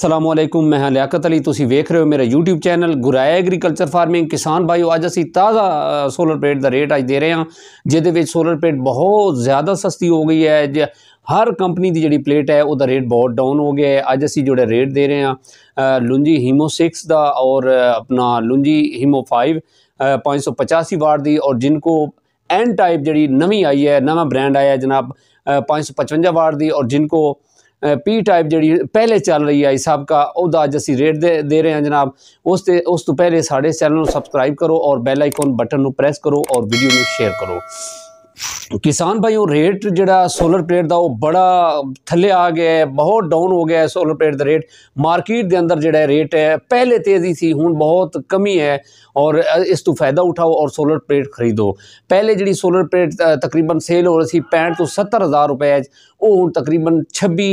असलम मैं हाँ लियाकत अली तुम वेख रहे हो मेरा YouTube channel Guraya agriculture farming किसान भाई अज असी ताज़ा सोलर प्लेट का रेट अच्छ दे रहे हैं जिद सोलर प्लेट बहुत ज़्यादा सस्ती हो गई है ज हर कंपनी की जी प्लेट है वह रेट बहुत डाउन हो गया है अज असी जोड़े रेट दे रहे हैं लुंजी हीमो सिक्स का और अपना लुंजी हीमो फाइव पाँच सौ पचासी वार्ड की और जिनको एन टाइप जी नवी आई है नवा ब्रांड आया जनाब पाँच सौ पचवंजा वार्ड की और जिनको ਪੀ ਟਾਈਪ ਜਿਹੜੀ ਪਹਿਲੇ ਚੱਲ ਰਹੀ ਹੈ ਸਾਹਿਬ ਕਾ ਉਹਦਾ ਅੱਜ ਅਸੀਂ ਰੇਟ ਦੇ ਦੇ ਰਹੇ ਹਾਂ ਜਨਾਬ ਉਸ ਤੇ ਉਸ ਤੋਂ ਪਹਿਲੇ ਸਾਡੇ ਚੈਨਲ ਨੂੰ ਸਬਸਕ੍ਰਾਈਬ ਕਰੋ ਔਰ ਬੈਲ ਆਈਕਨ ਬਟਨ ਨੂੰ ਪ੍ਰੈਸ ਕਰੋ ਔਰ ਵੀਡੀਓ ਨੂੰ ਸ਼ੇਅਰ ਕਰੋ किसान भाइयों रेट जरा सोलर प्लेट का वह बड़ा थले आ गया है बहुत डाउन हो गया है सोलर प्लेट का रेट मार्केट के अंदर जोड़ा रेट है पहले तेजी थी हूँ बहुत कमी है और इस तू फायदा उठाओ और सोलर प्लेट खरीदो पहले जी सोलर प्लेट तकरीबन सेल हो रही थी पैंठ तो सत्तर हज़ार रुपए वह हूँ तकरीबन छब्बी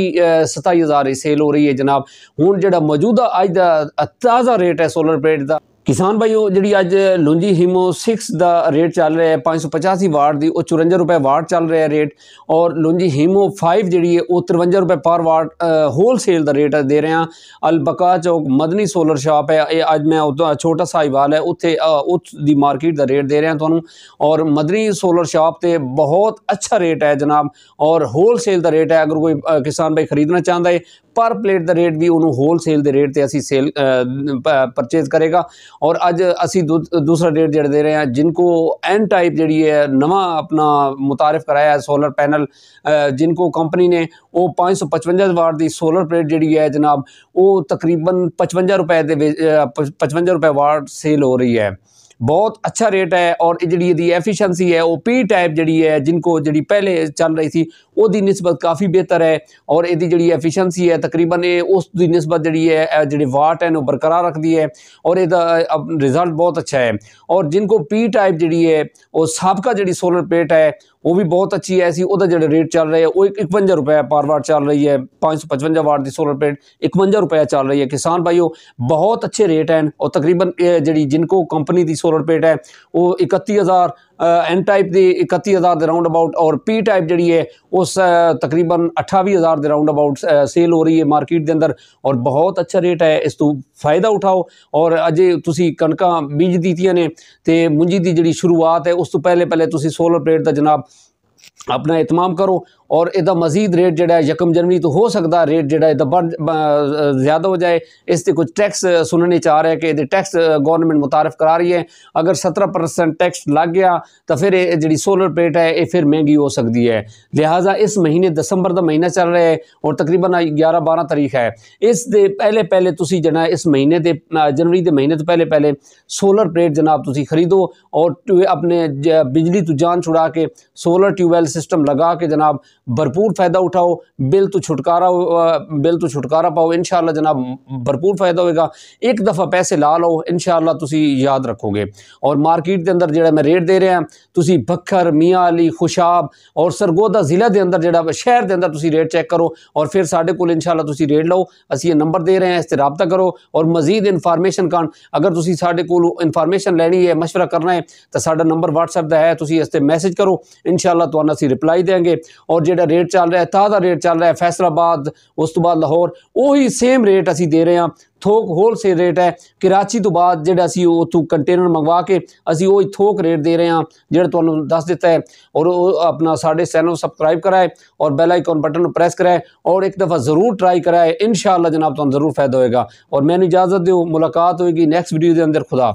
सताई हज़ार सेल हो रही है जनाब हूँ जोड़ा मौजूदा अज का ताज़ा रेट है सोलर प्लेट का किसान भाइयों जी अज लूंजी हिमो सिक्स का रेट चल रहा है पाँच सौ पचासी वार्ड की वो चुरंजा रुपए वार्ड चल रहा है रेट और लूंजी हिमो फाइव जी तिरवंजा रुपए पर वार्ड होलसेल का रेट दे रहा हैं अलबका चौक मदनी सोलर शॉप है ये अज मैं उतना छोटा साहिवाल है उत्थे उत्तरी मार्केट का रेट दे रहा थोन और मदनी सोलर शॉप से बहुत अच्छा रेट है जनाब और होलसेल का रेट है अगर कोई किसान भाई खरीदना चाहता है पर प्लेट का रेट भी उन्होंने होलसेल के रेट से असी सेल परचेज करेगा और अज असी दू दूसरा रेट जो दे रहे हैं जिनको एन टाइप जी है नवा अपना मुतारिफ कराया सोलर पैनल जिनको कंपनी ने वो पाँच सौ पचवंजा वार की सोलर प्लेट जी है जनाब वो तकरीबन पचवंजा रुपए के पचवंजा रुपए वार सेल हो रही है बहुत अच्छा रेट है और जी एफिशंसी है वो पी टाइप जी है जिनको जी पहले चल रही थी नस्बत काफ़ी बेहतर है और यदि जी एफिशंसी है तकरीबन उस नस्बत जी है जी वाट है बरकरार रखती है और रिजल्ट बहुत अच्छा है और जिनको पी टाइप जी है सबका जी सोलर प्लेट है वो भी बहुत अच्छी है ऐसी ਉਹਦਾ ਜਿਹੜਾ ਰੇਟ ਚੱਲ ਰਿਹਾ ਉਹ 51 ਰੁਪਏ ਪਰ ਵਾਟ ਚੱਲ ਰਹੀ ਹੈ 555 ਵਾਟ ਦੀ ਸੋਲਰ ਪਲੇਟ 51 ਰੁਪਏ ਚੱਲ ਰਹੀ ਹੈ ਕਿਸਾਨ ਭਾਈਓ ਬਹੁਤ ਅੱਛੇ ਰੇਟ ਹਨ ਔਰ ਤਕਰੀਬਨ ਜਿਹੜੀ ਜਿੰਕੋ ਕੰਪਨੀ ਦੀ ਸੋਲਰ ਪਲੇਟ ਹੈ ਉਹ 31000 एन टाइप की इकती हज़ार के राउंड अबाउट और पी टाइप जी है उस तकरीबन अठावी हज़ार के राउंड अबाउट सेल हो रही है मार्केट के अंदर और बहुत अच्छा रेट है इस तू फायदा उठाओ और अजय तुसी कणक बीज दी ने तो मुंजी की जी शुरुआत है उस तो पहले पहले सोलर प्लेट का जनाब अपना इतमाम करो और यदा मजीद रेट जकम जनवरी तो हो सकता रेट जो ज़्यादा हो जाए इसते कुछ टैक्स सुनने आ रहा है कि टैक्स गौरमेंट मुतारफ करा रही है अगर सत्रह परसेंट टैक्स लग गया तो फिर जी सोलर प्लेट है ये फिर महंगी हो सकती है लिहाजा इस महीने दसंबर का महीना चल रहा है और तकरीबन ग्यारह बारह तारीख है इस दे पहले पहले तुम जना इस महीने के जनवरी के महीने तो पहले पहले सोलर प्लेट जनाब तुम खरीदो और ट्यू अपने ज बिजली तो जान छुड़ा के सोलर ट्यूबवैल सिस्टम लगा के जनाब भरपूर फ़ायदा उठाओ बिल तो छुटकारा बिल तो छुटकारा पाओ इन जनाब भरपूर फ़ायदा होगा एक दफ़ा पैसे ला लो इन याद रखोगे और मार्केट के अंदर जो मैं रेट दे रहा तुम बखर मियाँ अली खुशाब और सरगोदा ज़िले के अंदर जो शहर के अंदर रेट चैक करो और फिर साढ़े को इन रेट लो असं नंबर दे रहे हैं इससे रबता करो और मजीद इनफॉर्मेशन कान अगर तुम साढ़े को इनफॉर्मेशन लैनी है मशवरा करना है तो साढ़ा नंबर वट्सअप का है तुम इस मैसेज करो इन शाला तो रिप्लाई देंगे और जो जोड़ा रेट चल रहा है ताज़ा रेट चल रहा है फैसलाबाद उस तो बाद लाहौर उ सेम रेट असी दे रहे हैं थोक होलसेल रेट है कराची तो बाद जो असी उतु कंटेनर मंगवा के असी उ थोक रेट दे रहे हैं जोड़ा तुम्हें दस दिता है और अपना साढ़े चैनल सबसक्राइब कराए और बैलाइकॉन बटन प्रेस कराए और एक दफ़ा जरूर ट्राई कराए इन शाला जनाब तुम जरूर फायदा होएगा और मैंने इजाजत दो मुलाकात होगी नैक्सट वीडियो के अंदर खुदा